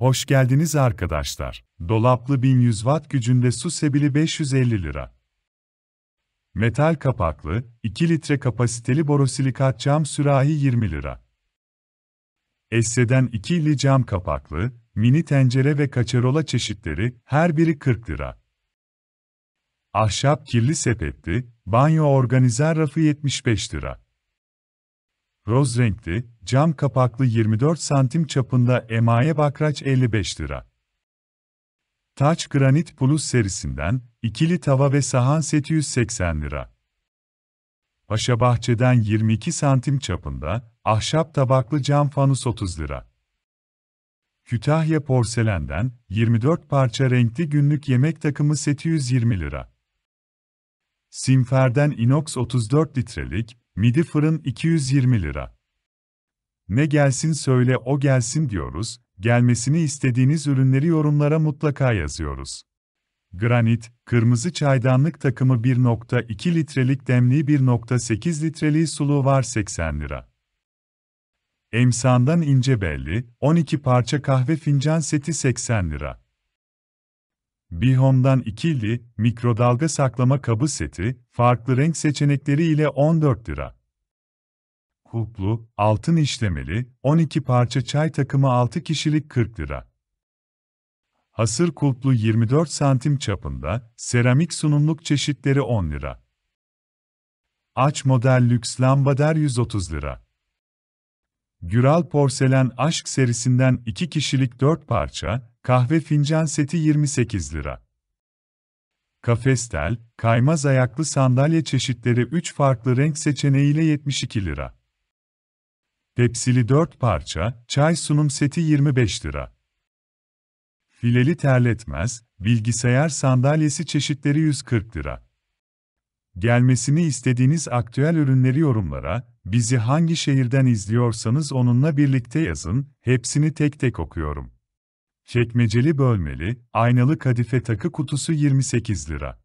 Hoş geldiniz arkadaşlar. Dolaplı 1100 watt gücünde su sebili 550 lira. Metal kapaklı, 2 litre kapasiteli borosilikat cam sürahi 20 lira. Esse'den 2'li cam kapaklı, mini tencere ve kaçarola çeşitleri, her biri 40 lira. Ahşap kirli sepetli, banyo organizer rafı 75 lira. Roz renkli, cam kapaklı 24 santim çapında emaye bakraç 55 lira. Taç Granit Plus serisinden, ikili tava ve sahan seti 180 lira. Paşa Bahçe'den 22 santim çapında, ahşap tabaklı cam fanus 30 lira. Kütahya Porselen'den 24 parça renkli günlük yemek takımı seti 120 lira. Simfer'den inox 34 litrelik, Midi fırın 220 lira. Ne gelsin söyle o gelsin diyoruz, gelmesini istediğiniz ürünleri yorumlara mutlaka yazıyoruz. Granit, kırmızı çaydanlık takımı 1.2 litrelik demliği 1.8 litreliği suluğu var 80 lira. Emsandan ince belli, 12 parça kahve fincan seti 80 lira. Bihom'dan ikili mikrodalga saklama kabı seti, farklı renk seçenekleri ile 14 lira. Kulplu, altın işlemeli, 12 parça çay takımı 6 kişilik 40 lira. Hasır kulplu 24 santim çapında, seramik sunumluk çeşitleri 10 lira. Aç model lüks lambader 130 lira. Güral porselen aşk serisinden 2 kişilik 4 parça, Kahve fincan seti 28 lira. Kafestel, kaymaz ayaklı sandalye çeşitleri 3 farklı renk seçeneğiyle 72 lira. Tepsili 4 parça, çay sunum seti 25 lira. Fileli terletmez, bilgisayar sandalyesi çeşitleri 140 lira. Gelmesini istediğiniz aktüel ürünleri yorumlara, bizi hangi şehirden izliyorsanız onunla birlikte yazın, hepsini tek tek okuyorum. Çekmeceli bölmeli, aynalı kadife takı kutusu 28 lira.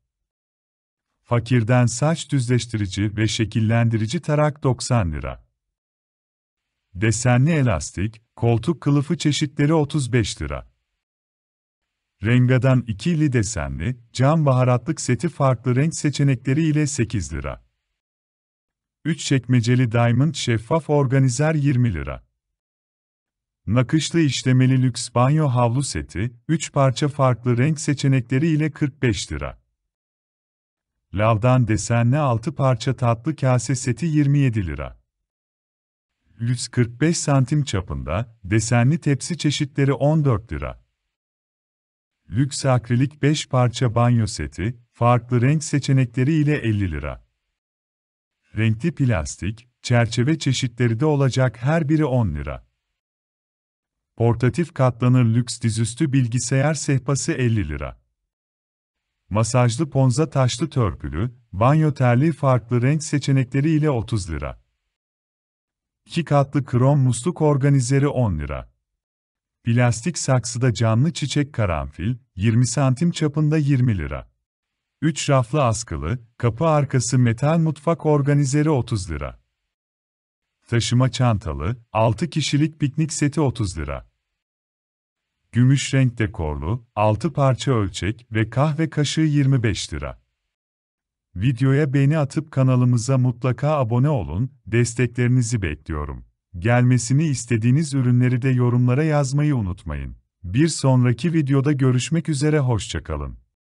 Fakirden saç düzleştirici ve şekillendirici tarak 90 lira. Desenli elastik, koltuk kılıfı çeşitleri 35 lira. Rengadan ikili desenli, cam baharatlık seti farklı renk seçenekleri ile 8 lira. 3 çekmeceli diamond şeffaf organizer 20 lira. Nakışlı işlemeli lüks banyo havlu seti, 3 parça farklı renk seçenekleri ile 45 lira. Lavdan desenli 6 parça tatlı kase seti 27 lira. Lüks 45 santim çapında, desenli tepsi çeşitleri 14 lira. Lüks akrilik 5 parça banyo seti, farklı renk seçenekleri ile 50 lira. Renkli plastik, çerçeve çeşitleri de olacak her biri 10 lira. Portatif katlanır lüks dizüstü bilgisayar sehpası 50 lira. Masajlı ponza taşlı törpülü, banyo terliği farklı renk seçenekleri ile 30 lira. 2 katlı krom musluk organizeri 10 lira. Plastik saksıda canlı çiçek karanfil, 20 santim çapında 20 lira. 3 raflı askılı, kapı arkası metal mutfak organizeri 30 lira. Taşıma çantalı, 6 kişilik piknik seti 30 lira. Gümüş renk dekorlu, 6 parça ölçek ve kahve kaşığı 25 lira. Videoya beğeni atıp kanalımıza mutlaka abone olun, desteklerinizi bekliyorum. Gelmesini istediğiniz ürünleri de yorumlara yazmayı unutmayın. Bir sonraki videoda görüşmek üzere hoşçakalın.